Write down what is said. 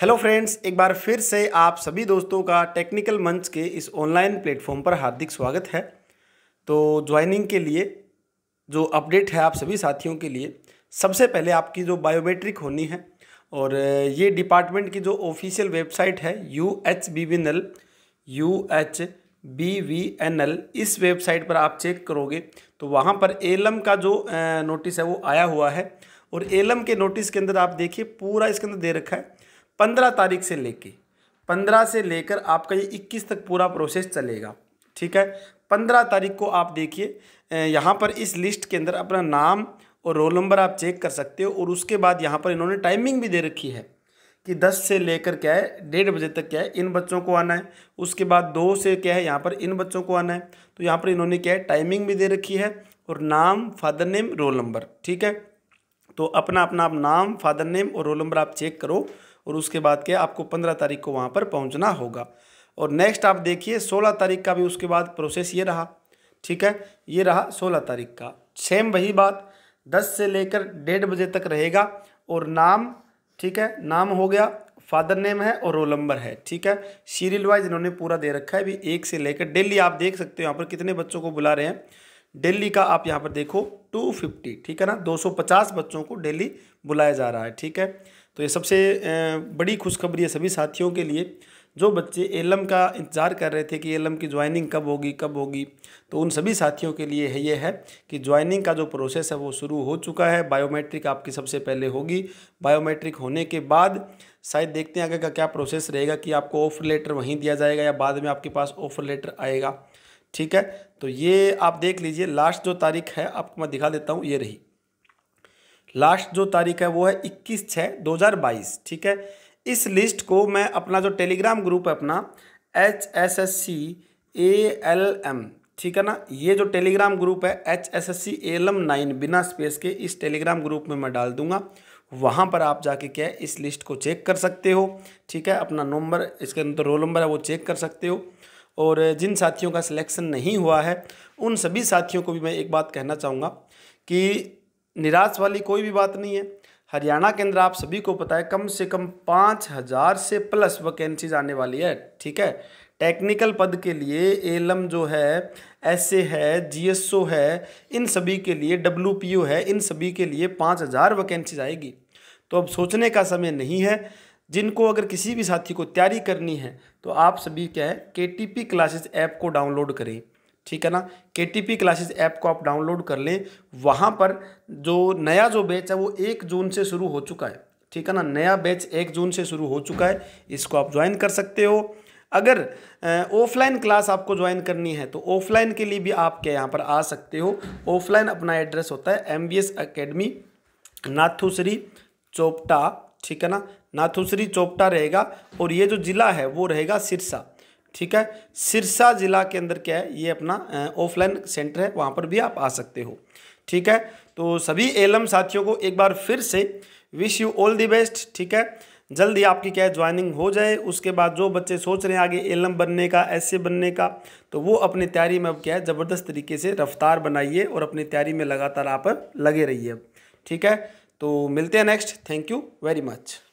hello friends एक बार फिर से आप सभी दोस्तों का टेक्निकल मंच के इस ऑनलाइन प्लेटफॉर्म पर हार्दिक स्वागत है तो ज्वाइनिंग के लिए जो अपडेट है आप सभी साथियों के लिए सबसे पहले आपकी जो बायोमेट्रिक होनी है और ये डिपार्टमेंट की जो ऑफिशियल वेबसाइट है U H B V L U H B V N L इस वेबसाइट पर आप चेक करोगे तो वहाँ पर एलम का जो नोटिस है वो आया हुआ है और एलम के नोटिस के अंदर आप देखिए पूरा इसके अंदर दे रखा है पंद्रह तारीख से लेके पंद्रह से लेकर आपका ये इक्कीस तक पूरा प्रोसेस चलेगा ठीक है पंद्रह तारीख को आप देखिए यहाँ पर इस लिस्ट के अंदर अपना नाम और रोल नंबर आप चेक कर सकते हो और उसके बाद यहाँ पर इन्होंने टाइमिंग भी दे रखी है कि दस से लेकर क्या है डेढ़ बजे तक क्या है इन बच्चों को आना है उसके बाद दो से क्या है यहाँ पर इन बच्चों को आना है तो यहाँ पर इन्होंने क्या है टाइमिंग भी दे रखी है और नाम फादर नेम रोल नंबर ठीक है तो अपना अपना आप नाम फादर नेम और रोल नंबर आप चेक करो और उसके बाद क्या आपको पंद्रह तारीख को वहाँ पर पहुँचना होगा और नेक्स्ट आप देखिए सोलह तारीख का भी उसके बाद प्रोसेस ये रहा ठीक है ये रहा सोलह तारीख का सेम वही बात दस से लेकर डेढ़ बजे तक रहेगा और नाम ठीक है नाम हो गया फादर नेम है और रोल नंबर है ठीक है सीरियल वाइज इन्होंने पूरा दे रखा है अभी एक से लेकर डेली आप देख सकते हो यहाँ पर कितने बच्चों को बुला रहे हैं डेली का आप यहाँ पर देखो 250 ठीक है ना 250 बच्चों को डेली बुलाया जा रहा है ठीक है तो ये सबसे बड़ी खुशखबरी है सभी साथियों के लिए जो बच्चे एलम का इंतज़ार कर रहे थे कि एलम की ज्वाइनिंग कब होगी कब होगी तो उन सभी साथियों के लिए है ये है कि ज्वाइनिंग का जो प्रोसेस है वो शुरू हो चुका है बायोमेट्रिक आपकी सबसे पहले होगी बायोमेट्रिक होने के बाद शायद देखते हैं आगे का क्या प्रोसेस रहेगा कि आपको ऑफ़र लेटर वहीं दिया जाएगा या बाद में आपके पास ऑफ़र लेटर आएगा ठीक है तो ये आप देख लीजिए लास्ट जो तारीख है आपको मैं दिखा देता हूँ ये रही लास्ट जो तारीख है वो है इक्कीस छः दो हज़ार बाईस ठीक है इस लिस्ट को मैं अपना जो टेलीग्राम ग्रुप है अपना H S S C A L M ठीक है ना ये जो टेलीग्राम ग्रुप है H S S C L M nine बिना स्पेस के इस टेलीग्राम ग्रुप में मैं डाल दूंगा वहाँ पर आप जाके क्या है इस लिस्ट को चेक कर सकते हो ठीक है अपना नंबर इसके अंदर तो रोल नंबर है वो चेक कर सकते हो और जिन साथियों का सिलेक्शन नहीं हुआ है उन सभी साथियों को भी मैं एक बात कहना चाहूँगा कि निराश वाली कोई भी बात नहीं है हरियाणा के अंदर आप सभी को पता है कम से कम पाँच हज़ार से प्लस वैकेंसीज आने वाली है ठीक है टेक्निकल पद के लिए एलम जो है एस ए है जीएसओ है इन सभी के लिए डब्ल्यू है इन सभी के लिए पाँच हज़ार वैकेंसीज आएगी तो अब सोचने का समय नहीं है जिनको अगर किसी भी साथी को तैयारी करनी है तो आप सभी क्या है K T P classes app को डाउनलोड करें ठीक है ना के टी पी क्लासेज ऐप को आप डाउनलोड कर लें वहाँ पर जो नया जो बैच है वो एक जून से शुरू हो चुका है ठीक है ना नया बैच एक जून से शुरू हो चुका है इसको आप ज्वाइन कर सकते हो अगर ऑफलाइन क्लास आपको ज्वाइन करनी है तो ऑफलाइन के लिए भी आप क्या यहाँ पर आ सकते हो ऑफलाइन अपना एड्रेस होता है M B S academy Nathusari Chopta ठीक है ना नाथुसरी चोपटा रहेगा और ये जो ज़िला है वो रहेगा सिरसा ठीक है सिरसा ज़िला के अंदर क्या है ये अपना ऑफलाइन सेंटर है वहाँ पर भी आप आ सकते हो ठीक है तो सभी एलम साथियों को एक बार फिर से wish you all the best ठीक है जल्दी आपकी क्या है ज्वाइनिंग हो जाए उसके बाद जो बच्चे सोच रहे हैं आगे एलम बनने का ऐसे बनने का तो वो अपनी तैयारी में अब क्या है ज़बरदस्त तरीके से रफ्तार बनाइए और अपनी तैयारी में लगातार आप लगे रहिए अब ठीक है तो मिलते हैं next thank you very much